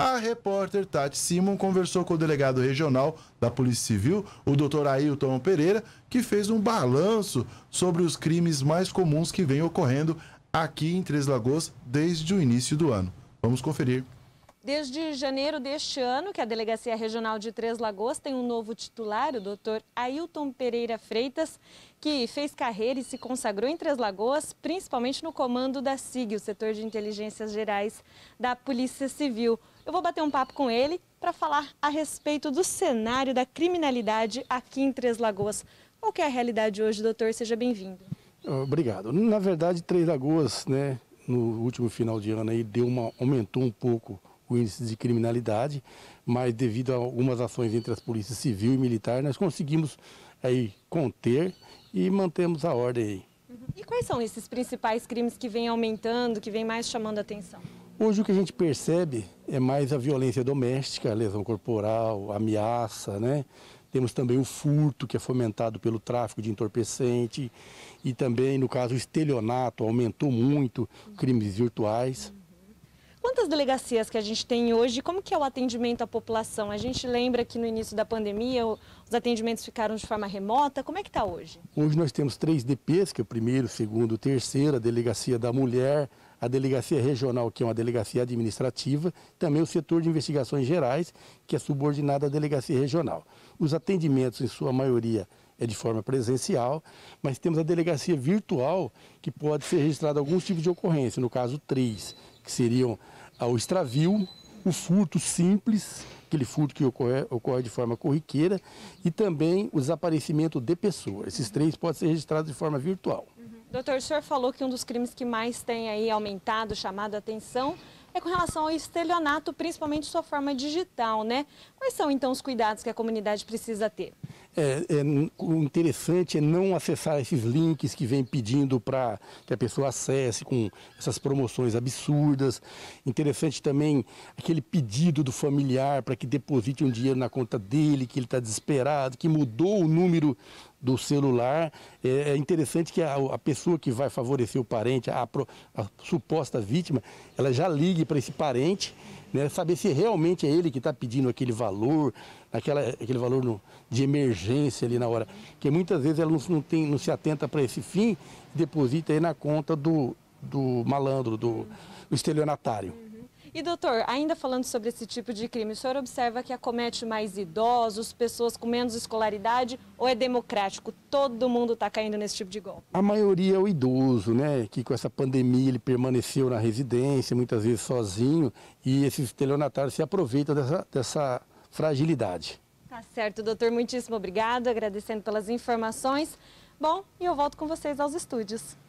A repórter Tati Simon conversou com o delegado regional da Polícia Civil, o Dr. Ailton Pereira, que fez um balanço sobre os crimes mais comuns que vêm ocorrendo aqui em Três Lagoas desde o início do ano. Vamos conferir. Desde janeiro deste ano, que a Delegacia Regional de Três Lagoas tem um novo titular, o Dr. Ailton Pereira Freitas, que fez carreira e se consagrou em Três Lagoas, principalmente no comando da SIG, o setor de inteligências gerais da Polícia Civil. Eu vou bater um papo com ele para falar a respeito do cenário da criminalidade aqui em Três Lagoas. Qual que é a realidade hoje, doutor? Seja bem-vindo. Obrigado. Na verdade, Três Lagoas, né, no último final de ano aí deu uma aumentou um pouco o índice de criminalidade, mas devido a algumas ações entre as polícias civil e militar, nós conseguimos aí conter e mantemos a ordem aí. Uhum. E quais são esses principais crimes que vêm aumentando, que vêm mais chamando a atenção? Hoje o que a gente percebe é mais a violência doméstica, a lesão corporal, a ameaça, né? Temos também o furto, que é fomentado pelo tráfico de entorpecente, e também, no caso, o estelionato, aumentou muito, crimes virtuais. Quantas delegacias que a gente tem hoje? Como que é o atendimento à população? A gente lembra que no início da pandemia os atendimentos ficaram de forma remota. Como é que está hoje? Hoje nós temos três DPs, que é o primeiro, o segundo, o terceiro, a delegacia da mulher, a delegacia regional, que é uma delegacia administrativa, também o setor de investigações gerais, que é subordinado à delegacia regional. Os atendimentos, em sua maioria, é de forma presencial, mas temos a delegacia virtual, que pode ser registrada alguns tipos de ocorrência, no caso três, que seriam ah, o extravio, o furto simples, aquele furto que ocorre, ocorre de forma corriqueira, e também o desaparecimento de pessoas. Esses três podem ser registrados de forma virtual. Uhum. Doutor, o senhor falou que um dos crimes que mais tem aí aumentado, chamado a atenção, é com relação ao estelionato, principalmente sua forma digital, né? Quais são então os cuidados que a comunidade precisa ter? é, é, o interessante é não acessar esses links que vem pedindo para que a pessoa acesse com essas promoções absurdas. Interessante também aquele pedido do familiar para que deposite um dinheiro na conta dele, que ele está desesperado, que mudou o número do celular, é, é, interessante que a, a, pessoa que vai favorecer o parente, a, a suposta vítima, ela já ligue para esse parente, né, saber se realmente é ele que está pedindo aquele valor, aquela, aquele valor no, de emergência ali na hora. Porque muitas vezes ela não, tem, não se atenta para esse fim e deposita aí na conta do, do malandro, do, do estelionatário. E doutor, ainda falando sobre esse tipo de crime, o senhor observa que acomete mais idosos, pessoas com menos escolaridade ou é democrático? Todo mundo está caindo nesse tipo de golpe? A maioria é o idoso, né? Que com essa pandemia ele permaneceu na residência, muitas vezes sozinho, e esses estelionatários se aproveitam dessa, dessa fragilidade. Tá certo, doutor. Muitíssimo obrigado, agradecendo pelas informações. Bom, e eu volto com vocês aos estúdios.